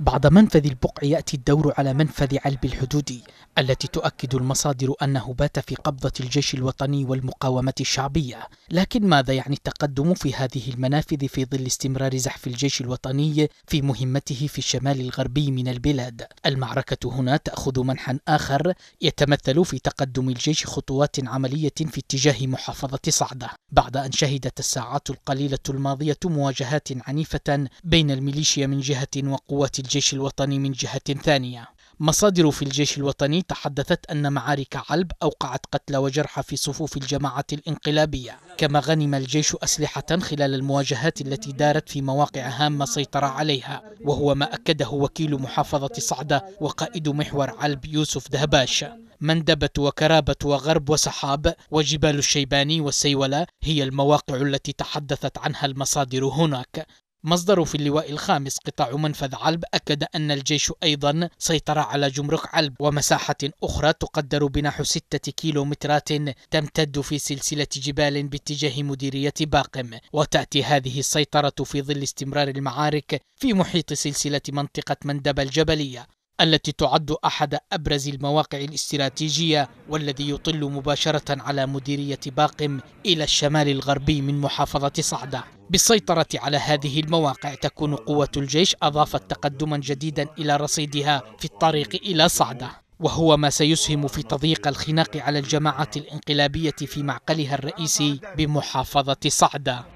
بعد منفذ البقع يأتي الدور على منفذ علب الحدود التي تؤكد المصادر أنه بات في قبضة الجيش الوطني والمقاومة الشعبية لكن ماذا يعني التقدم في هذه المنافذ في ظل استمرار زحف الجيش الوطني في مهمته في الشمال الغربي من البلاد المعركة هنا تأخذ منحا آخر يتمثل في تقدم الجيش خطوات عملية في اتجاه محافظة صعدة بعد أن شهدت الساعات القليلة الماضية مواجهات عنيفة بين الميليشيا من جهة وقوات الجيش الوطني من جهة ثانية مصادر في الجيش الوطني تحدثت أن معارك علب أوقعت قتلى وجرحى في صفوف الجماعة الانقلابية كما غنم الجيش أسلحة خلال المواجهات التي دارت في مواقع هامة سيطر عليها وهو ما أكده وكيل محافظة صعدة وقائد محور علب يوسف دهباش مندبة وكرابة وغرب وسحاب وجبال الشيباني والسيولة هي المواقع التي تحدثت عنها المصادر هناك مصدر في اللواء الخامس قطاع منفذ علب أكد أن الجيش أيضا سيطر على جمرك علب ومساحة أخرى تقدر بنحو ستة كيلومترات تمتد في سلسلة جبال باتجاه مديرية باقم وتأتي هذه السيطرة في ظل استمرار المعارك في محيط سلسلة منطقة مندب الجبلية التي تعد أحد أبرز المواقع الاستراتيجية والذي يطل مباشرة على مديرية باقم إلى الشمال الغربي من محافظة صعدة بالسيطرة على هذه المواقع تكون قوة الجيش أضافت تقدما جديدا إلى رصيدها في الطريق إلى صعدة وهو ما سيسهم في تضييق الخناق على الجماعة الانقلابية في معقلها الرئيسي بمحافظة صعدة